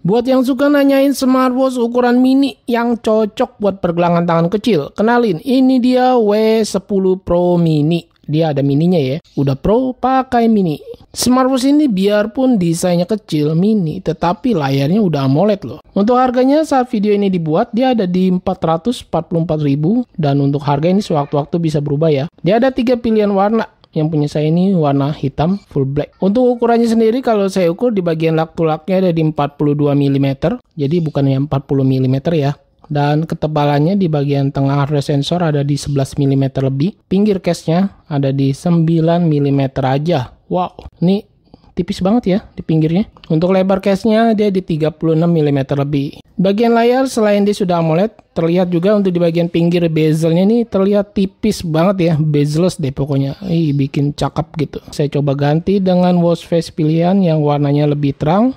Buat yang suka nanyain smartwatch ukuran mini yang cocok buat pergelangan tangan kecil, kenalin ini dia W10 Pro Mini. Dia ada mininya ya, udah pro pakai mini. Smartwatch ini biarpun desainnya kecil mini, tetapi layarnya udah AMOLED loh. Untuk harganya saat video ini dibuat, dia ada di 444.000 dan untuk harga ini sewaktu-waktu bisa berubah ya. Dia ada tiga pilihan warna, yang punya saya ini warna hitam full black. Untuk ukurannya sendiri kalau saya ukur di bagian lak-tulaknya ada di 42 mm. Jadi bukan yang 40 mm ya. Dan ketebalannya di bagian tengah hardware sensor ada di 11 mm lebih. Pinggir case-nya ada di 9 mm aja. Wow, ini tipis banget ya di pinggirnya. Untuk lebar case-nya dia di 36 mm lebih. Bagian layar selain dia sudah AMOLED, terlihat juga untuk di bagian pinggir bezelnya ini terlihat tipis banget ya, bezeless deh pokoknya. Ih, bikin cakep gitu. Saya coba ganti dengan wash face pilihan yang warnanya lebih terang.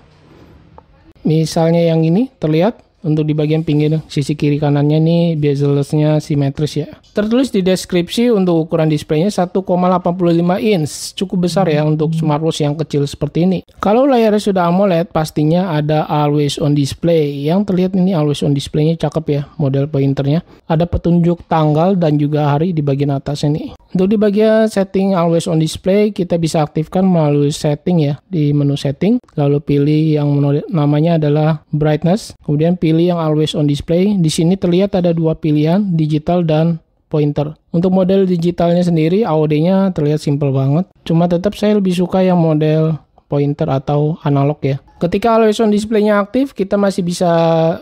Misalnya yang ini terlihat untuk di bagian pinggir sisi kiri kanannya nih bezelnya simetris ya. Tertulis di deskripsi untuk ukuran displaynya 1,85 inch. Cukup besar ya untuk smartwatch yang kecil seperti ini. Kalau layarnya sudah AMOLED pastinya ada always on display. Yang terlihat ini always on displaynya cakep ya model pointernya. Ada petunjuk tanggal dan juga hari di bagian atas ini. Untuk di bagian setting always on display, kita bisa aktifkan melalui setting ya, di menu setting. Lalu pilih yang namanya adalah brightness. Kemudian pilih yang always on display. Di sini terlihat ada dua pilihan, digital dan pointer. Untuk model digitalnya sendiri, AOD-nya terlihat simple banget. Cuma tetap saya lebih suka yang model pointer atau analog ya. Ketika always on display-nya aktif, kita masih bisa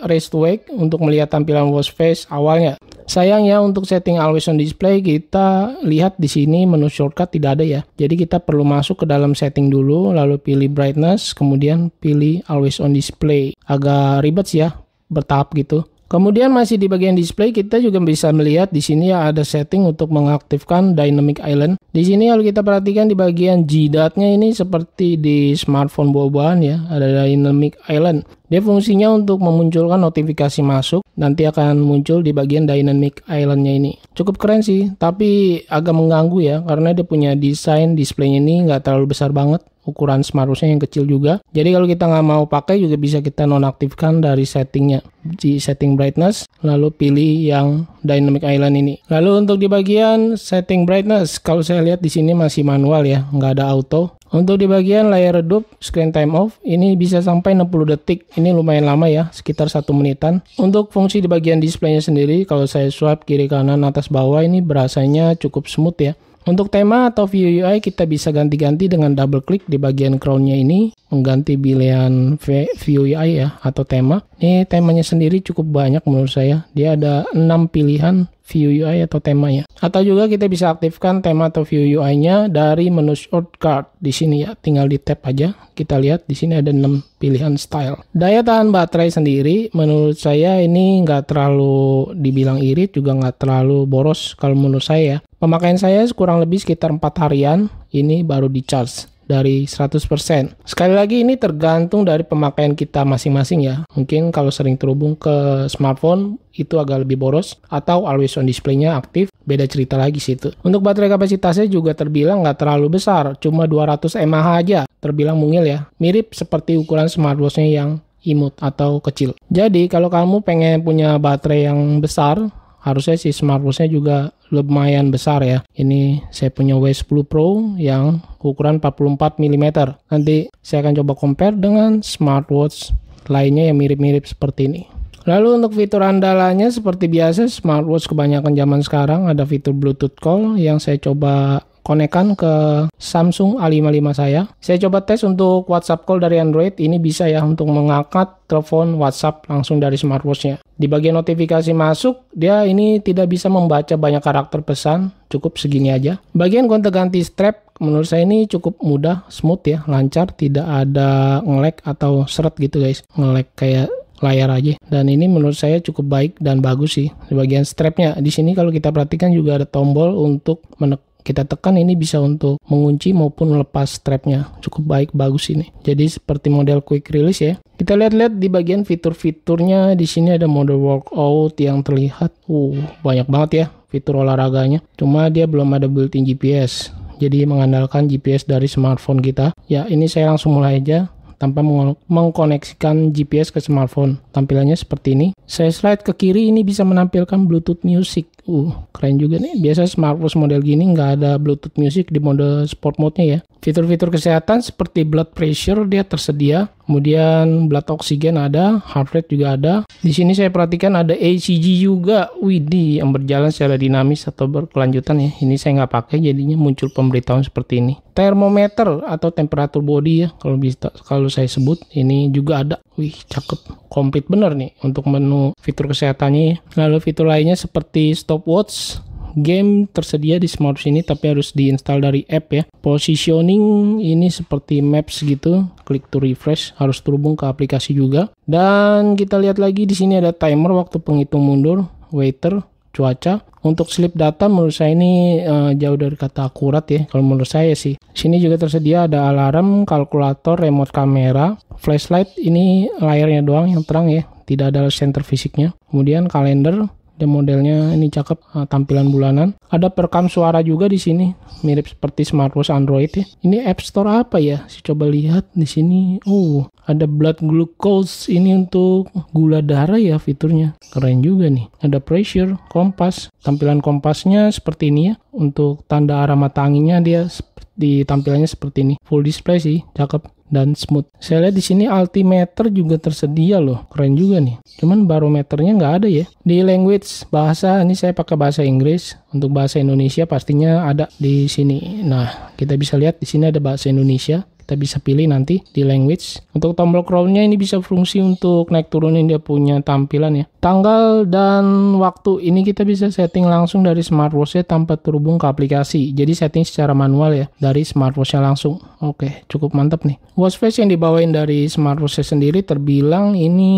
rest to wake untuk melihat tampilan watch face awalnya. Sayangnya untuk setting always on display kita lihat di sini menu shortcut tidak ada ya. Jadi kita perlu masuk ke dalam setting dulu lalu pilih brightness kemudian pilih always on display. Agak ribet sih ya bertahap gitu. Kemudian masih di bagian display kita juga bisa melihat di sini ya, ada setting untuk mengaktifkan Dynamic Island. Di sini kalau kita perhatikan di bagian jidatnya ini seperti di smartphone bawaan ya ada Dynamic Island. Dia fungsinya untuk memunculkan notifikasi masuk nanti akan muncul di bagian Dynamic Islandnya ini. Cukup keren sih tapi agak mengganggu ya karena dia punya desain displaynya ini nggak terlalu besar banget ukuran smartwatchnya yang kecil juga. Jadi kalau kita nggak mau pakai juga bisa kita nonaktifkan dari settingnya di setting brightness, lalu pilih yang dynamic island ini. Lalu untuk di bagian setting brightness, kalau saya lihat di sini masih manual ya, nggak ada auto. Untuk di bagian layar redup screen time off ini bisa sampai 60 detik. Ini lumayan lama ya, sekitar satu menitan. Untuk fungsi di bagian displaynya sendiri kalau saya swipe kiri kanan atas bawah ini berasanya cukup smooth ya. Untuk tema atau view UI kita bisa ganti-ganti dengan double klik di bagian crownnya ini mengganti pilihan view UI ya atau tema. Ini temanya sendiri cukup banyak menurut saya. Dia ada enam pilihan view UI atau temanya. Atau juga kita bisa aktifkan tema atau view UI-nya dari menu shortcut di sini ya. Tinggal di tab aja. Kita lihat di sini ada 6 pilihan style. Daya tahan baterai sendiri menurut saya ini nggak terlalu dibilang irit juga nggak terlalu boros kalau menurut saya ya. Pemakaian saya kurang lebih sekitar 4 harian ini baru di charge dari 100%. Sekali lagi ini tergantung dari pemakaian kita masing-masing ya. Mungkin kalau sering terhubung ke smartphone itu agak lebih boros atau always on display-nya aktif beda cerita lagi situ. Untuk baterai kapasitasnya juga terbilang nggak terlalu besar, cuma 200 mAh aja, terbilang mungil ya. Mirip seperti ukuran smartwatch-nya yang imut atau kecil. Jadi kalau kamu pengen punya baterai yang besar, harusnya si smartwatchnya juga lumayan besar ya. Ini saya punya W10 Pro yang ukuran 44 mm. Nanti saya akan coba compare dengan smartwatch lainnya yang mirip-mirip seperti ini. Lalu untuk fitur andalanya seperti biasa smartwatch kebanyakan zaman sekarang ada fitur Bluetooth call yang saya coba konekan ke Samsung A55 saya. Saya coba tes untuk WhatsApp call dari Android, ini bisa ya untuk mengangkat telepon WhatsApp langsung dari smartwatchnya. Di bagian notifikasi masuk, dia ini tidak bisa membaca banyak karakter pesan, cukup segini aja. Bagian gonta-ganti strap menurut saya ini cukup mudah, smooth ya, lancar, tidak ada ngelek atau seret gitu guys. Ngelek kayak layar aja. Dan ini menurut saya cukup baik dan bagus sih. Di bagian strapnya, di sini kalau kita perhatikan juga ada tombol untuk menekan kita tekan ini bisa untuk mengunci maupun melepas strapnya cukup baik bagus ini jadi seperti model quick release ya kita lihat-lihat di bagian fitur-fiturnya di sini ada mode workout yang terlihat uh banyak banget ya fitur olahraganya cuma dia belum ada built-in GPS jadi mengandalkan GPS dari smartphone kita ya ini saya langsung mulai aja tanpa mengkoneksikan GPS ke smartphone. Tampilannya seperti ini. Saya slide ke kiri ini bisa menampilkan Bluetooth Music. Uh, keren juga nih. Biasa smartwatch model gini nggak ada Bluetooth Music di mode sport mode-nya ya. Fitur-fitur kesehatan seperti blood pressure dia tersedia. Kemudian blood oksigen ada, heart rate juga ada. Di sini saya perhatikan ada ECG juga. Widih, yang berjalan secara dinamis atau berkelanjutan ya. Ini saya nggak pakai jadinya muncul pemberitahuan seperti ini termometer atau temperatur body ya kalau bisa kalau saya sebut ini juga ada wih cakep komplit bener nih untuk menu fitur kesehatannya ya. lalu fitur lainnya seperti stopwatch game tersedia di smart ini tapi harus diinstal dari app ya positioning ini seperti maps gitu klik to refresh harus terhubung ke aplikasi juga dan kita lihat lagi di sini ada timer waktu penghitung mundur waiter cuaca. Untuk slip data menurut saya ini uh, jauh dari kata akurat ya kalau menurut saya ya sih. Sini juga tersedia ada alarm, kalkulator, remote kamera, flashlight ini layarnya doang yang terang ya, tidak ada center fisiknya. Kemudian kalender, dan modelnya ini cakep uh, tampilan bulanan. Ada perekam suara juga di sini, mirip seperti smartwatch Android ya. Ini App Store apa ya? Saya coba lihat di sini. Oh, ada blood glucose ini untuk gula darah ya fiturnya. Keren juga nih. Ada pressure, kompas. Tampilan kompasnya seperti ini ya. Untuk tanda arah mata anginnya dia di tampilannya seperti ini. Full display sih, cakep dan smooth. Saya lihat di sini altimeter juga tersedia loh, keren juga nih. Cuman barometernya nggak ada ya. Di language bahasa ini saya pakai bahasa Inggris. Untuk bahasa Indonesia pastinya ada di sini. Nah, kita bisa lihat di sini ada bahasa Indonesia kita bisa pilih nanti di language. Untuk tombol chrome ini bisa fungsi untuk naik turunin dia punya tampilan ya. Tanggal dan waktu ini kita bisa setting langsung dari smartwatch-nya tanpa terhubung ke aplikasi. Jadi setting secara manual ya dari smartwatch-nya langsung. Oke, cukup mantap nih. Watch face yang dibawain dari smartwatch-nya sendiri terbilang ini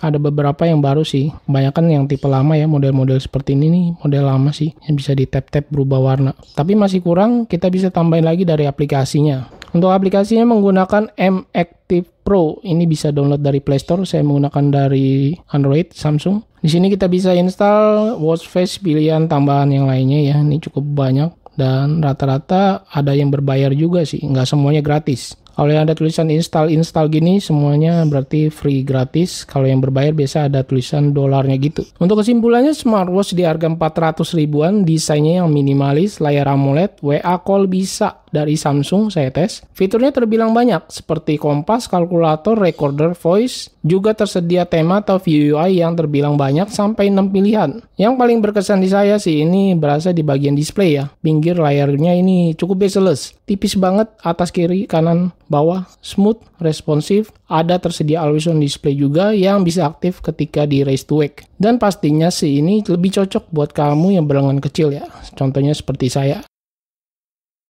ada beberapa yang baru sih. Kebanyakan yang tipe lama ya, model-model seperti ini nih, model lama sih yang bisa di tap-tap berubah warna. Tapi masih kurang, kita bisa tambahin lagi dari aplikasinya. Untuk aplikasinya menggunakan M Active Pro. Ini bisa download dari Play Store. Saya menggunakan dari Android Samsung. Di sini kita bisa install watch face pilihan tambahan yang lainnya ya. Ini cukup banyak dan rata-rata ada yang berbayar juga sih. Nggak semuanya gratis. Kalau yang ada tulisan install-install gini semuanya berarti free gratis. Kalau yang berbayar biasa ada tulisan dolarnya gitu. Untuk kesimpulannya smartwatch di harga 400 ribuan, desainnya yang minimalis, layar AMOLED, WA call bisa dari Samsung saya tes. Fiturnya terbilang banyak seperti kompas, kalkulator, recorder, voice, juga tersedia tema atau UI yang terbilang banyak sampai 6 pilihan. Yang paling berkesan di saya sih ini berasa di bagian display ya. Pinggir layarnya ini cukup bezeless, tipis banget atas kiri kanan bawah, smooth, responsif, ada tersedia always on display juga yang bisa aktif ketika di race to wake. Dan pastinya sih ini lebih cocok buat kamu yang berlengan kecil ya, contohnya seperti saya.